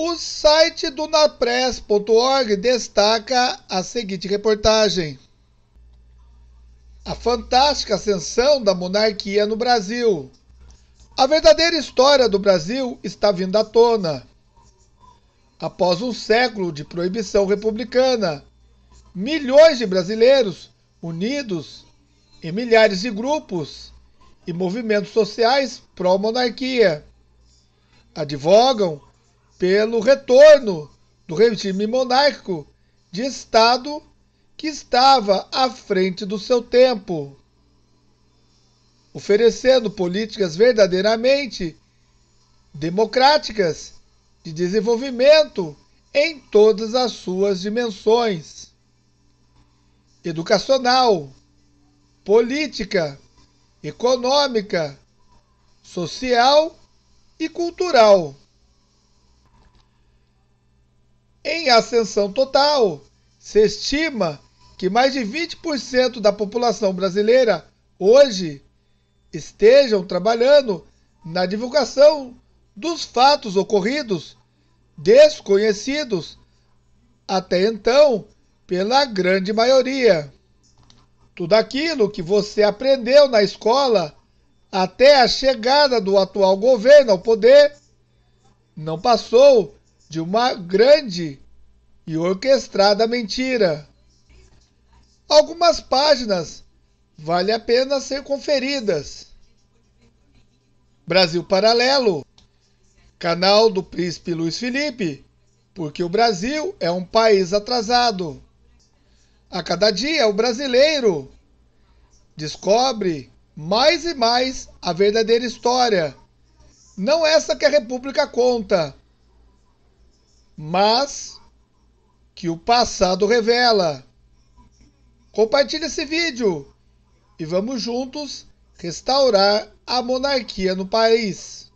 O site do napress.org destaca a seguinte reportagem: A fantástica ascensão da monarquia no Brasil. A verdadeira história do Brasil está vindo à tona. Após um século de proibição republicana, milhões de brasileiros unidos em milhares de grupos e movimentos sociais pró-monarquia advogam pelo retorno do regime monárquico de Estado que estava à frente do seu tempo, oferecendo políticas verdadeiramente democráticas de desenvolvimento em todas as suas dimensões: educacional, política, econômica, social e cultural em ascensão total. Se estima que mais de 20% da população brasileira hoje estejam trabalhando na divulgação dos fatos ocorridos, desconhecidos até então pela grande maioria. Tudo aquilo que você aprendeu na escola até a chegada do atual governo ao poder não passou de uma grande e orquestrada mentira. Algumas páginas vale a pena ser conferidas. Brasil Paralelo, canal do príncipe Luiz Felipe, porque o Brasil é um país atrasado. A cada dia o brasileiro descobre mais e mais a verdadeira história. Não essa que a República conta, mas que o passado revela. Compartilhe esse vídeo e vamos juntos restaurar a monarquia no país.